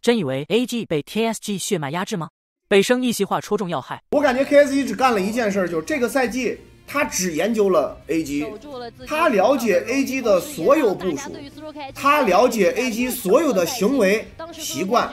真以为 A G 被 K S G 血脉压制吗？北笙一席话戳中要害。我感觉 K S G 只干了一件事，就是这个赛季他只研究了 A G，他了解 A G 的所有部署，他了解 A G 所有的行为习惯。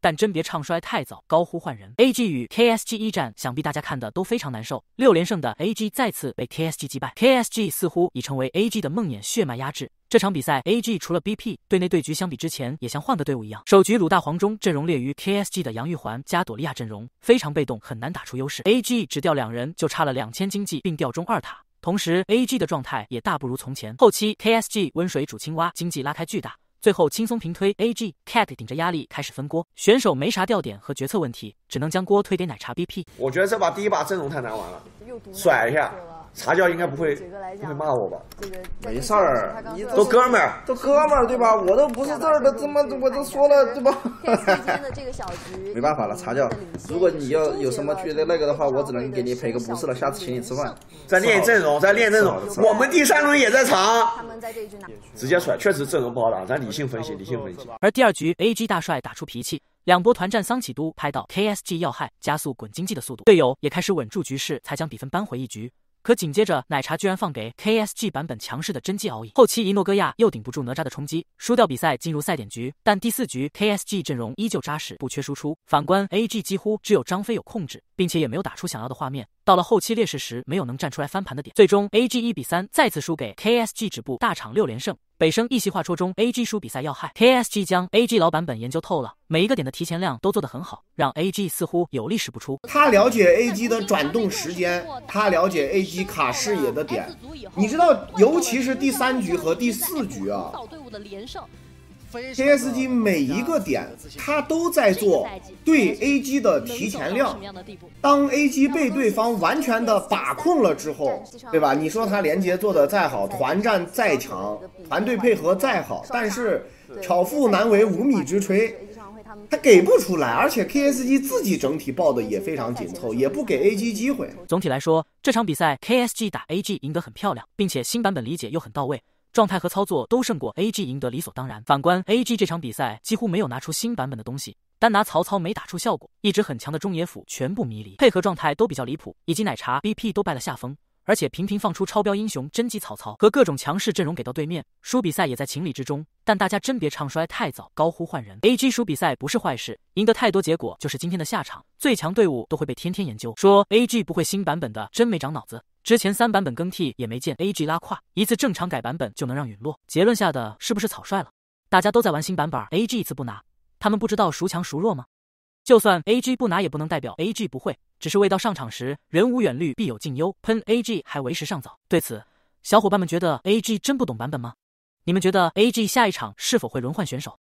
但真别唱衰太早，高呼换人。A G 与 K S G 一战，想必大家看的都非常难受。六连胜的 A G 再次被 K S G 击败，K S G 似乎已成为 A G 的梦魇，血脉压制。这场比赛，A G 除了 B P，队内对局相比之前也像换个队伍一样。首局鲁大黄忠阵容列于 K S G 的杨玉环加朵莉亚阵容非常被动，很难打出优势。A G 只掉两人就差了两千经济，并掉中二塔，同时 A G 的状态也大不如从前。后期 K S G 温水煮青蛙，经济拉开巨大，最后轻松平推 A G。Cat 顶着压力开始分锅，选手没啥掉点和决策问题，只能将锅推给奶茶 B P。我觉得这把第一把阵容太难玩了，甩一下。查教应该不会不会骂我吧？没事儿，都哥们儿，都哥们儿，对吧？我都不是这儿的，怎么我都说了，对吧？没办法了，查教，如果你要有什么觉得那个的话，我只能给你赔个不是了，下次请你吃饭。在练阵容，在练阵容。我们第三轮也在查。直接出来，确实阵容不好打，咱理性分析，理性分析。而第二局，AG 大帅打出脾气，两波团战桑启都拍到 KSG 要害，加速滚经济的速度，队友也开始稳住局势，才将比分扳回一局。可紧接着，奶茶居然放给 KSG 版本强势的甄姬熬野，后期伊诺戈亚又顶不住哪吒的冲击，输掉比赛进入赛点局。但第四局 KSG 阵容依旧扎实，不缺输出。反观 AG 几乎只有张飞有控制，并且也没有打出想要的画面。到了后期劣势时，没有能站出来翻盘的点。最终 AG 一比三再次输给 KSG，止步大场六连胜。北笙一席话戳中 AG 输比赛要害，KSG 将 AG 老版本研究透了，每一个点的提前量都做得很好，让 AG 似乎有力使不出。他了解 AG 的转动时间，他了解 AG 卡视野的点。你知道，尤其是第三局和第四局啊，队伍的连胜。KSG 每一个点，他都在做对 A G 的提前量。当 A G 被对方完全的把控了之后，对吧？你说他连接做的再好，团战再强，团队配合再好，但是巧妇难为无米之炊，他给不出来。而且 KSG 自己整体爆的也非常紧凑，也不给 A G 机会。总体来说，这场比赛 KSG 打 A G 赢得很漂亮，并且新版本理解又很到位。状态和操作都胜过 A G，赢得理所当然。反观 A G 这场比赛，几乎没有拿出新版本的东西，单拿曹操没打出效果，一直很强的中野辅全部迷离，配合状态都比较离谱，以及奶茶 B P 都败了下风，而且频频放出超标英雄甄姬、曹操和各种强势阵容给到对面，输比赛也在情理之中。但大家真别唱衰太早，高呼换人。A G 输比赛不是坏事，赢得太多结果就是今天的下场。最强队伍都会被天天研究，说 A G 不会新版本的，真没长脑子。之前三版本更替也没见 A G 拉胯，一次正常改版本就能让陨落。结论下的是不是草率了？大家都在玩新版本，A G 一次不拿，他们不知道孰强孰弱吗？就算 A G 不拿也不能代表 A G 不会，只是未到上场时人无远虑必有近忧，喷 A G 还为时尚早。对此，小伙伴们觉得 A G 真不懂版本吗？你们觉得 A G 下一场是否会轮换选手？